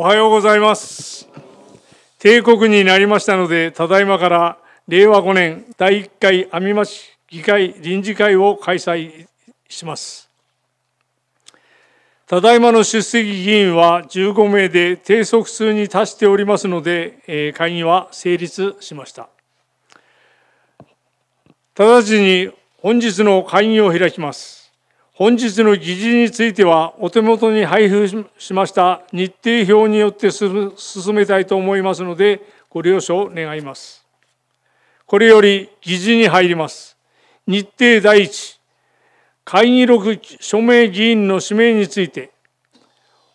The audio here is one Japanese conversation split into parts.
おはようございます。帝国になりましたので、ただいまから令和5年第1回阿見町議会臨時会を開催します。ただいまの出席議員は15名で定則数に達しておりますので、会議は成立しました。直ちに本日の会議を開きます。本日の議事については、お手元に配布しました日程表によって進めたいと思いますので、ご了承願います。これより議事に入ります。日程第1、会議録署名議員の指名について、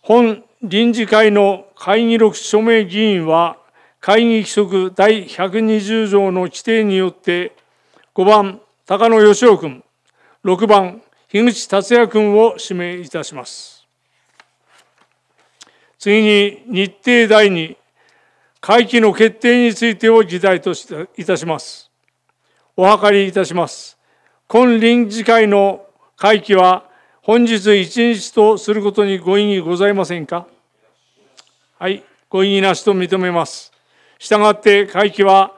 本臨時会の会議録署名議員は、会議規則第120条の規定によって、5番、高野義雄君、6番、樋口達也君を指名いたします。次に日程第2、会期の決定についてを議題といたします。お諮りいたします。今臨時会の会期は本日1日とすることにご異議ございませんかはい、ご異議なしと認めます。したがって会期は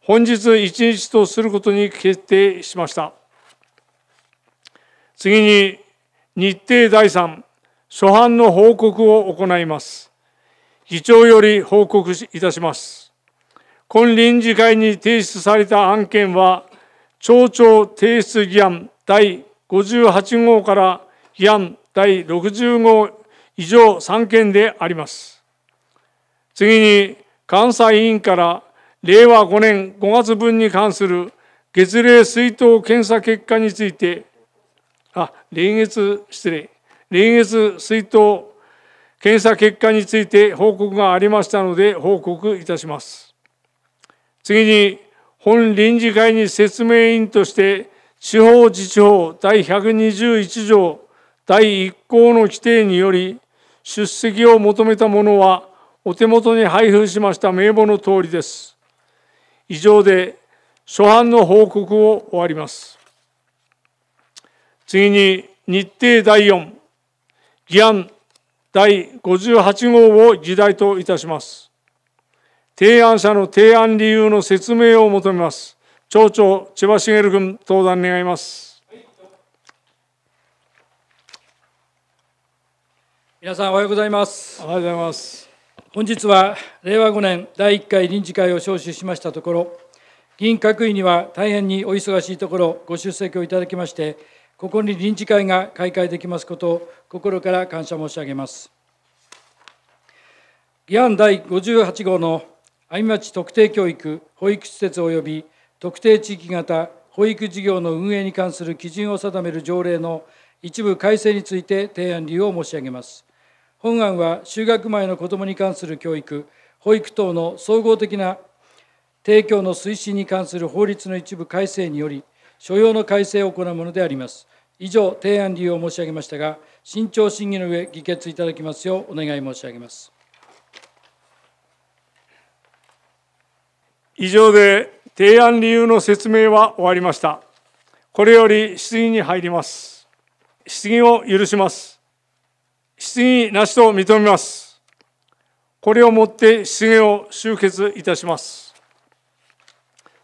本日1日とすることに決定しました。次に日程第3、初版の報告を行います。議長より報告いたします。今臨時会に提出された案件は、町長提出議案第58号から議案第60号以上3件であります。次に、監査委員から令和5年5月分に関する月例水筒検査結果について、あ、臨月、失礼、臨月水筒検査結果について報告がありましたので報告いたします。次に、本臨時会に説明委員として、地方自治法第121条第1項の規定により、出席を求めた者は、お手元に配布しました名簿の通りです。以上で、初版の報告を終わります。次に日程第4、議案第58号を議題といたします。提案者の提案理由の説明を求めます。町長、千葉茂君、登壇願います。皆さんおはようございます。おはようございます。本日は令和5年第1回臨時会を招集しましたところ、議員各位には大変にお忙しいところ、ご出席をいただきまして、ここに臨時会が開会できますことを心から感謝申し上げます。議案第58号の愛町特定教育保育施設及び特定地域型保育事業の運営に関する基準を定める条例の一部改正について提案理由を申し上げます。本案は就学前の子どもに関する教育、保育等の総合的な提供の推進に関する法律の一部改正により、所要の改正を行うものであります。以上、提案理由を申し上げましたが、慎重審議の上、議決いただきますようお願い申し上げます。以上で提案理由の説明は終わりました。これより質疑に入ります。質疑を許します。質疑なしと認めます。これをもって質疑を終結いたします。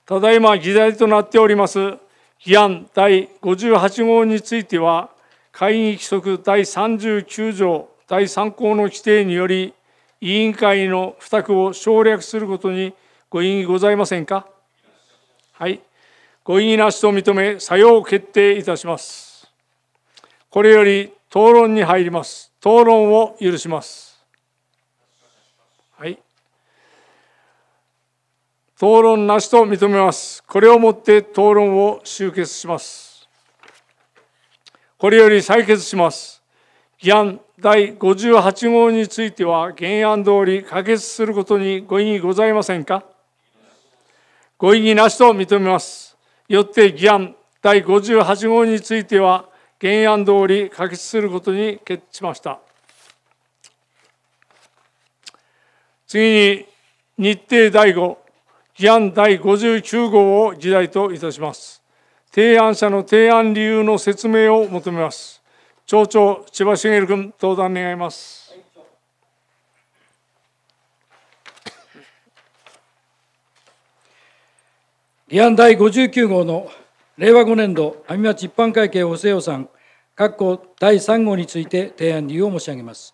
ただいま議題となっております議案第58号については、会議規則第39条第3項の規定により、委員会の付託を省略することにご異議ございませんか。はい。ご異議なしと認め、作用決定いたします。これより討論に入ります。討論を許します。はい。討論なしと認めます。これをもって討論を終結します。これより採決します。議案第58号については原案通り可決することにご異議ございませんかご異議なしと認めます。よって議案第58号については原案通り可決することに決しました。次に日程第5議案第59号を時代といたします。提案者の提案理由の説明を求めます。町長、千葉茂君、登壇願います。議案第59号の令和5年度阿見町一般会計補正予算、括弧第3号について提案理由を申し上げます。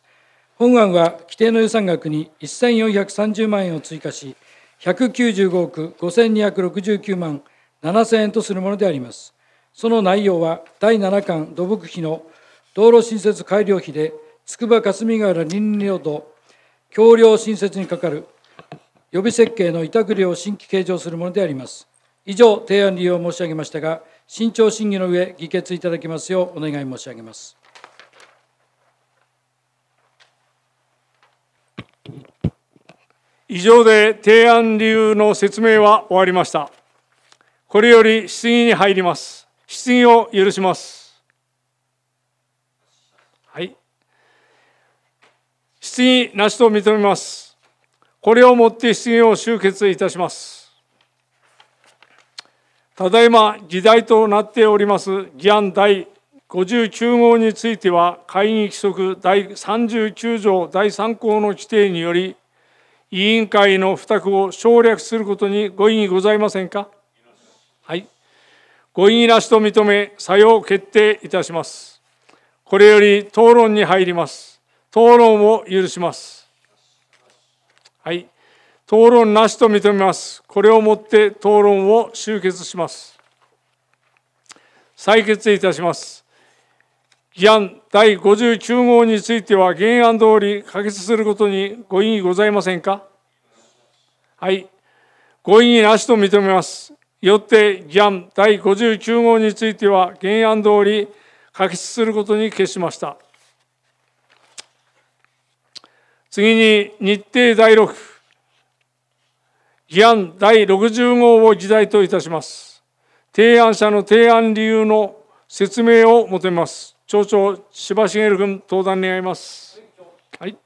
本案は規定の予算額に1430万円を追加し、195億5269万7000円とするものであります。その内容は、第7巻土木費の道路新設改良費で、筑波霞ヶ浦林業道橋梁新設にかかる予備設計の委託料を新規計上するものであります。以上、提案理由を申し上げましたが、慎重審議の上、議決いただきますようお願い申し上げます。以上で提案理由の説明は終わりました。これより質疑に入ります。質疑を許します。はい。質疑なしと認めます。これをもって質疑を終結いたします。ただいま議題となっております議案第59号については会議規則第39条第3項の規定により委員会の付託を省略することにご異議ございませんかはい。ご異議なしと認め、作用決定いたします。これより討論に入ります。討論を許します。はい。討論なしと認めます。これをもって討論を終結します。採決いたします。議案第59号については原案通り可決することにご異議ございませんかはい。ご異議なしと認めます。よって議案第59号については原案通り可決することに決しました。次に日程第6、議案第60号を議題といたします。提案者の提案理由の説明を求めます。町長柴茂君登壇願います。はい。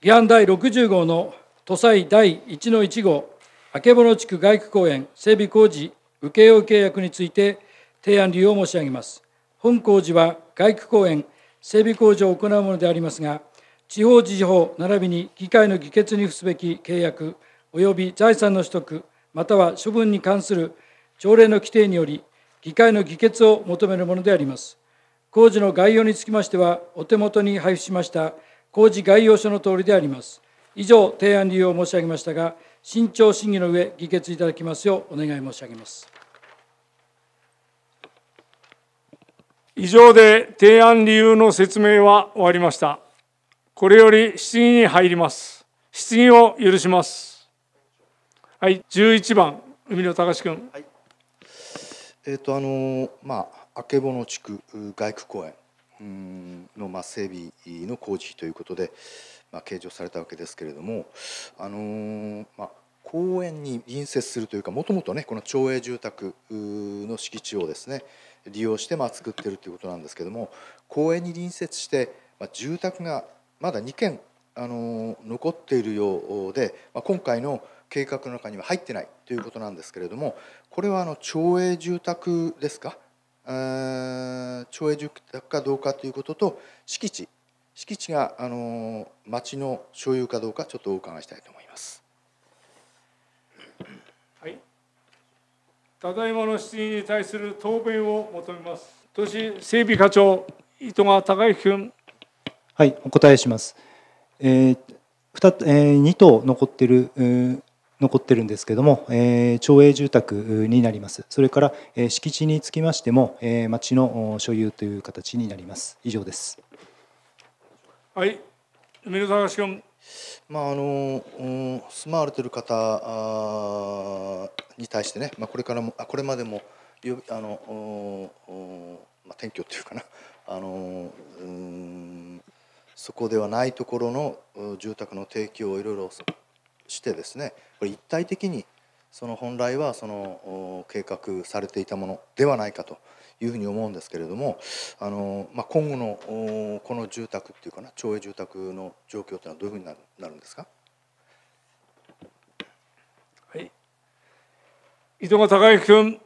議案第60号の都裁第1の1号、曙地区外区公園整備工事請負契約について提案理由を申し上げます。本工事は外区公園整備工事を行うものでありますが、地方自治法並びに議会の議決に付すべき契約、及び財産の取得、または処分に関する条例の規定により、議会の議決を求めるものであります。工事の概要につきましては、お手元に配布しました工事概要書の通りであります。以上、提案理由を申し上げましたが、慎重審議の上、議決いただきますようお願い申し上げます。以上で提案理由の説明は終わりました。これより質疑に入ります。質疑を許します。はい11番海野隆君、はい、えっ、ー、とあのまあ曙地区外区公園の、まあ、整備の工事ということで、まあ、計上されたわけですけれども、あのー、まあ、公園に隣接するというかもともとねこの町営住宅の敷地をですね利用して、まあ、作ってるということなんですけれども公園に隣接して、まあ、住宅がまだ2軒、あのー、残っているようで、まあ、今回の「計画の中には入ってないということなんですけれどもこれはあの町営住宅ですか町営住宅かどうかということと敷地敷地があの町の所有かどうかちょっとお伺いしたいと思います。はい、ただいまの質疑に対する答弁を求めます。都市整備課長伊藤川隆之君。はい、お答えします。えー、二、えー、2頭残ってる残ってるんですけども、えー、町営住宅になりますそれから、えー、敷地につきましても、えー、町の所有という形になります以上ですはい梅沢君まああの住まわれてる方あに対してね、まあ、これからもあこれまでもあの、まあ、転居っていうかなあのうんそこではないところの住宅の提供をいろいろしてですねこれ一体的にその本来はその計画されていたものではないかというふうに思うんですけれどもあの、まあ、今後のこの住宅っていうかな町営住宅の状況というのはどういうふうになるなるんですか、はい、伊藤孝之君。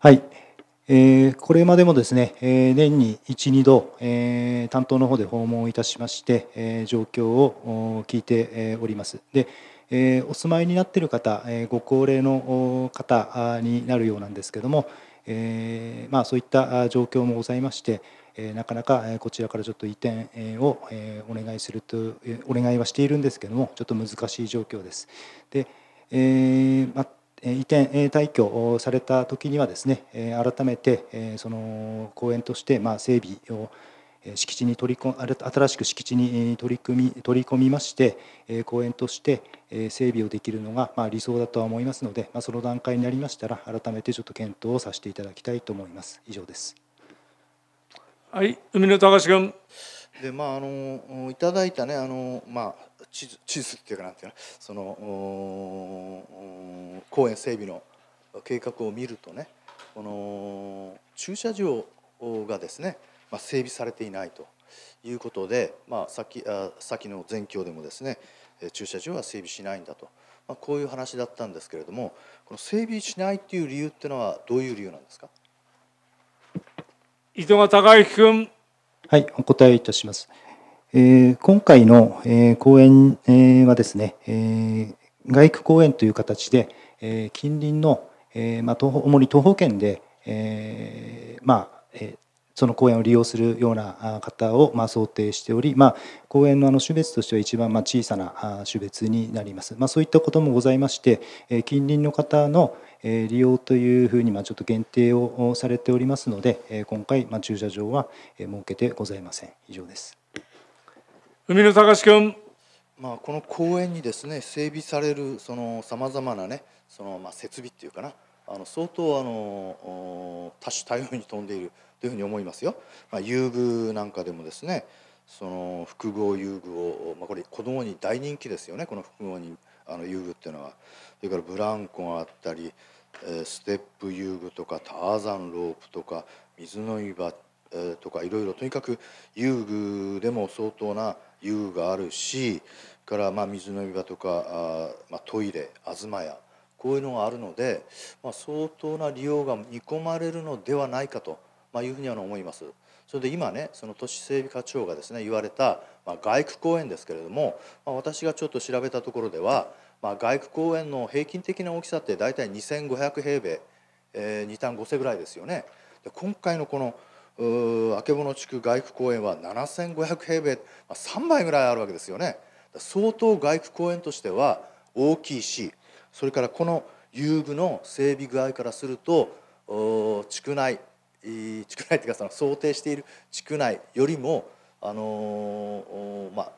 はいえー、これまでもですね、えー、年に1、2度、えー、担当の方で訪問いたしまして、え状況を聞いております。でえお住まいになっている方、えご高齢の方になるようなんですけども、えまあ、そういった状況もございまして、えなかなかこちらからちょっと移転をお願いするとお願いはしているんですけどもちょっと難しい状況です。でえー、移転退去された時にはですね改めてその公園としてま整備を敷地に取り込新しく敷地に取り組み取り込みまして公園として整備をできるのがま理想だとは思いますので、まその段階になりましたら改めてちょっと検討をさせていただきたいと思います以上ですはい海野隆君でまああのいただいたねあの、まあ、地図地図っていうかなんていうかその公園整備の計画を見るとねこの駐車場がですね、まあ、整備されていないということで、まあ、先あ先の全教でもですね駐車場は整備しないんだと、まあ、こういう話だったんですけれどもこの整備しないっていう理由っていうのはどういう理由なんですか伊藤隆之君はい、お答えいたします。えー、今回の、えー、講演、えー、はですね、えー、外区公演という形で、えー、近隣の、えーまあ、東主に東方圏で、えーまあえー、その公園を利用するような方をま想定しており、まあ、公園のあの種別としては一番ま小さな種別になります、まあ、そういったこともございまして、え近隣の方の利用というふうにまちょっと限定をされておりますので、え今回ま駐車場は設けてございません以上です海野隆君、まあ、この公園にですね整備されるさまざまなねそのま設備っていうかなあの相当あの多種多様に飛んでいるというふうに思いますよ。まあ、優遇なんかでもですねその複合優遇を、まあ、これ子どもに大人気ですよねこの複合にあの遊具っていうのは。それからブランコがあったりステップ遊具とかターザンロープとか水の湯場とかいろいろとにかく遊具でも相当な遊具があるしからまあ水の湯場とかあ、まあ、トイレ東屋こういうのがあるので、まあ、相当な利用が見込まれるのではないかとまあ、いうふうには思います。それで今ねその都市整備課長がですね言われた、まあ、外区公園ですけれども、まあ、私がちょっと調べたところでは、まあ、外区公園の平均的な大きさって大体2500平米、えー、2単5世ぐらいですよね。で今回のこのあけぼの地区外区公園は7500平米、まあ、3倍ぐらいあるわけですよね。相当外区公園としては大きいしそれからこの遊具の整備具合からすると地区内地区内っていうかその想定している地区内よりも、あのまあ、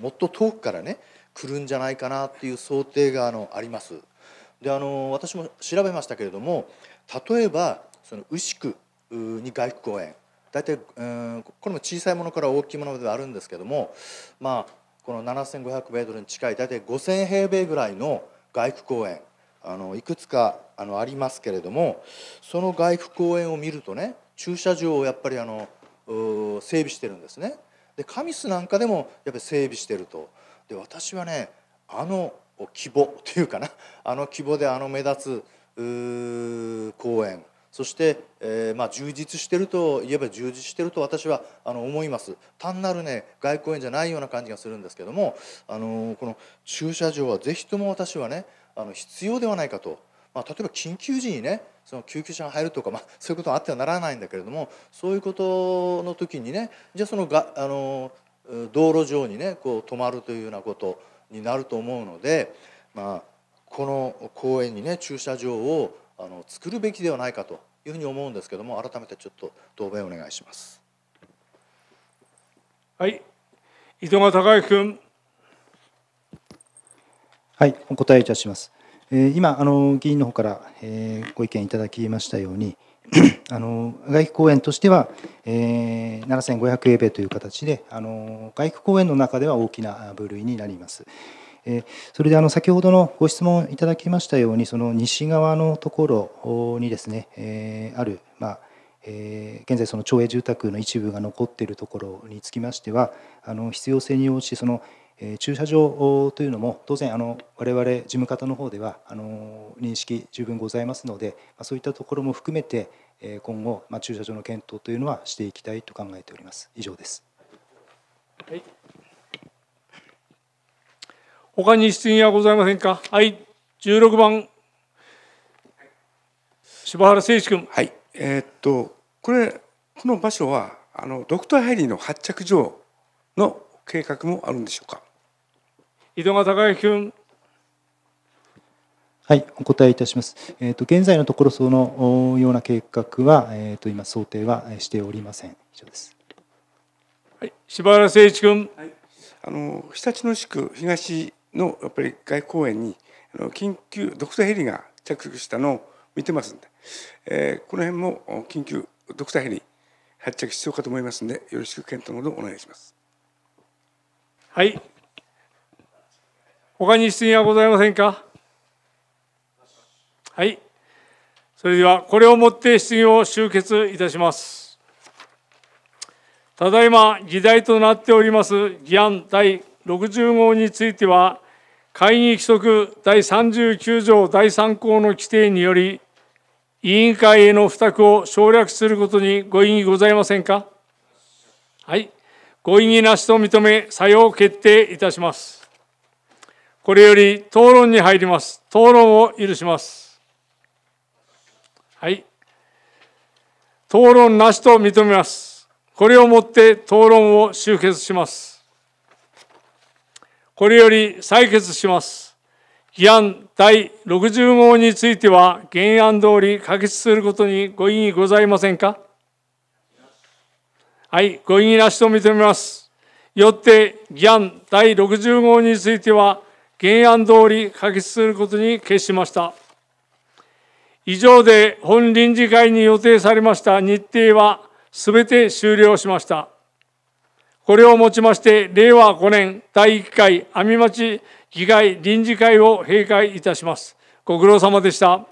もっと遠くからね来るんじゃないかなっていう想定があのあります。であの私も調べましたけれども例えばその牛久に外区公園大体うんこれも小さいものから大きいものではあるんですけどもまあこの7500米ドルに近い大体5000平米ぐらいの外区公園あのいくつかあのありますけれどもその外部公園を見るとね駐車場をやっぱりあの整備してるんですねで神栖なんかでもやっぱり整備してるとで私はねあの規模というかなあの規模であの目立つ公園そして、えー、まあ、充実してるといえば充実してると私はあの思います単なるね外交園じゃないような感じがするんですけどもあのこの駐車場は是非とも私はねあの必要ではないかと、まあ、例えば緊急時にねその救急車が入るとか、まあ、そういうことがあってはならないんだけれどもそういうことの時にねじゃあそのがあの道路上にねこう止まるというようなことになると思うので、まあ、この公園にね駐車場をあの作るべきではないかというふうに思うんですけども改めてちょっと答弁お願いします。はい、伊藤が孝之君。はい、お答えいたします。え今あの、議員の方から、えご意見いただきましたように、あの外区公園としては、えー、7500平米という形であの、外区公園の中では大きな部類になります。えー、それであの先ほどのご質問いただきましたように、その西側のところにですね、えー、ある、まあえ現在、その町営住宅の一部が残っているところにつきましては、あの必要性に応じて、その、駐車場というのも当然あの我々事務方の方ではあの認識十分ございますのでそういったところも含めて今後まあ駐車場の検討というのはしていきたいと考えております以上です、はい、他に質疑はございませんかはい16番柴原誠一君はいえー、っとこれこの場所はあのドクターヘリの発着場の計画もあるんでしょうか。井戸川孝之君。はい、お答えいたします。えっ、ー、と現在のところそのような計画はえっ、ー、と今想定はしておりません。以上です。はい、柴原誠一君。はい、あの日立の市区東のやっぱり外公園にあの緊急ターヘリが着陸したのを見てますんで、えー、この辺も緊急ドクターヘリ発着必要かと思いますんでよろしく検討のほどお願いします。はい。他に質疑はございませんかはい。それでは、これをもって質疑を終結いたします。ただいま、議題となっております議案第60号については、会議規則第39条第3項の規定により、委員会への付託を省略することにご異議ございませんかはい。ご異議なしと認め、作用決定いたします。これより討論に入ります。討論を許します。はい。討論なしと認めます。これをもって討論を終結します。これより採決します。議案第60号については原案通り可決することにご異議ございませんかはい、ご異議なしと認めます。よって議案第60号については原案通り可決することに決しました。以上で本臨時会に予定されました日程は全て終了しました。これをもちまして、令和5年第1回阿見町議会臨時会を閉会いたします。ご苦労様でした。